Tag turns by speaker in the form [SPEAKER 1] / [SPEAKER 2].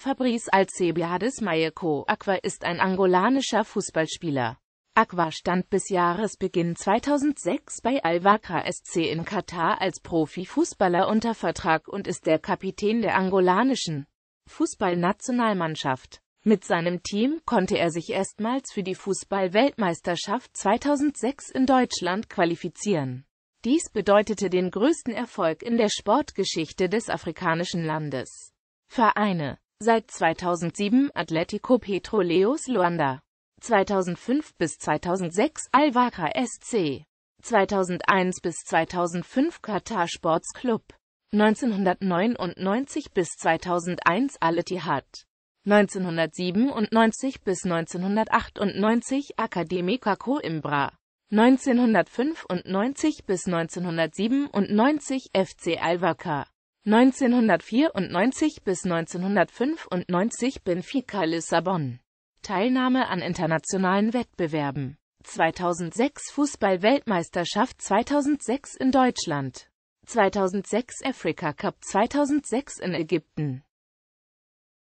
[SPEAKER 1] Fabrice Alcebiades Mayeko Aqua ist ein angolanischer Fußballspieler. Aqua stand bis Jahresbeginn 2006 bei Al-Wakra SC in Katar als Profifußballer unter Vertrag und ist der Kapitän der angolanischen Fußballnationalmannschaft. Mit seinem Team konnte er sich erstmals für die Fußball-Weltmeisterschaft 2006 in Deutschland qualifizieren. Dies bedeutete den größten Erfolg in der Sportgeschichte des afrikanischen Landes. Vereine Seit 2007 Atletico Petroleos Luanda. 2005 bis 2006 Alvaca SC. 2001 bis 2005 Qatar Sports Club. 1999 bis 2001 Al-Ittihad. 1997 bis 1998 Akademikako Imbra, 1995 bis 1997 FC Alvaca. 1994 bis 1995 Benfica Lissabon. Teilnahme an internationalen Wettbewerben. 2006 Fußball-Weltmeisterschaft 2006 in Deutschland. 2006 Africa Cup 2006 in Ägypten.